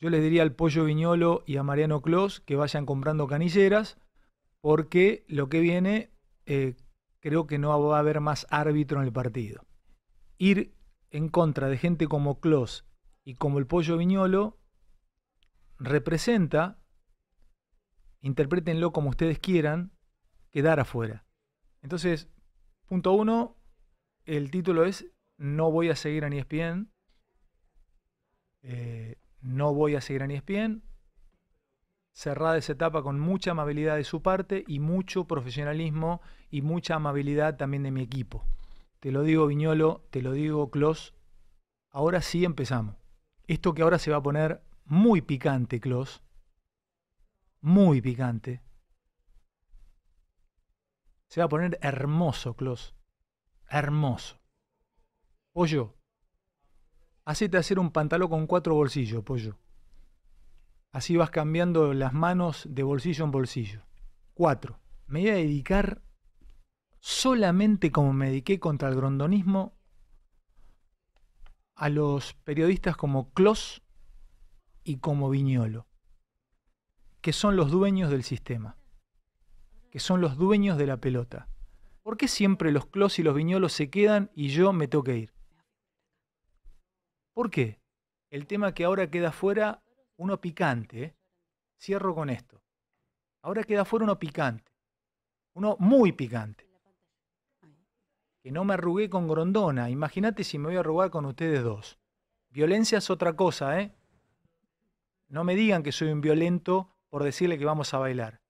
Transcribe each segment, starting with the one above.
Yo les diría al Pollo Viñolo y a Mariano Clos que vayan comprando canilleras, porque lo que viene eh, creo que no va a haber más árbitro en el partido. Ir en contra de gente como Clos y como el Pollo Viñolo representa, interprétenlo como ustedes quieran, quedar afuera. Entonces, punto uno, el título es No voy a seguir a Niespien eh, no voy a seguir ni Niespien Cerrada esa etapa con mucha amabilidad de su parte y mucho profesionalismo y mucha amabilidad también de mi equipo. Te lo digo Viñolo, te lo digo Clos. Ahora sí empezamos. Esto que ahora se va a poner muy picante, Clos. Muy picante. Se va a poner hermoso, Klaus. Hermoso. Pollo, Hacete hacer un pantalón con cuatro bolsillos, pollo. Así vas cambiando las manos de bolsillo en bolsillo. Cuatro. Me voy a dedicar solamente como me dediqué contra el grondonismo a los periodistas como Clos y como Viñolo, que son los dueños del sistema, que son los dueños de la pelota. ¿Por qué siempre los Clos y los Viñolos se quedan y yo me tengo que ir? ¿Por qué? El tema que ahora queda fuera, uno picante. ¿eh? Cierro con esto. Ahora queda fuera uno picante. Uno muy picante. Que no me arrugué con Grondona. Imagínate si me voy a arrugar con ustedes dos. Violencia es otra cosa, ¿eh? No me digan que soy un violento por decirle que vamos a bailar.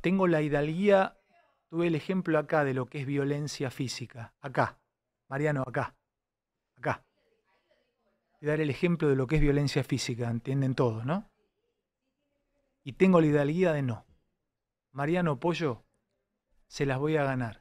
Tengo la hidalguía, tuve el ejemplo acá de lo que es violencia física. Acá. Mariano, acá acá. Y dar el ejemplo de lo que es violencia física, entienden todos, ¿no? Y tengo la hidalguía de no. Mariano Pollo, se las voy a ganar.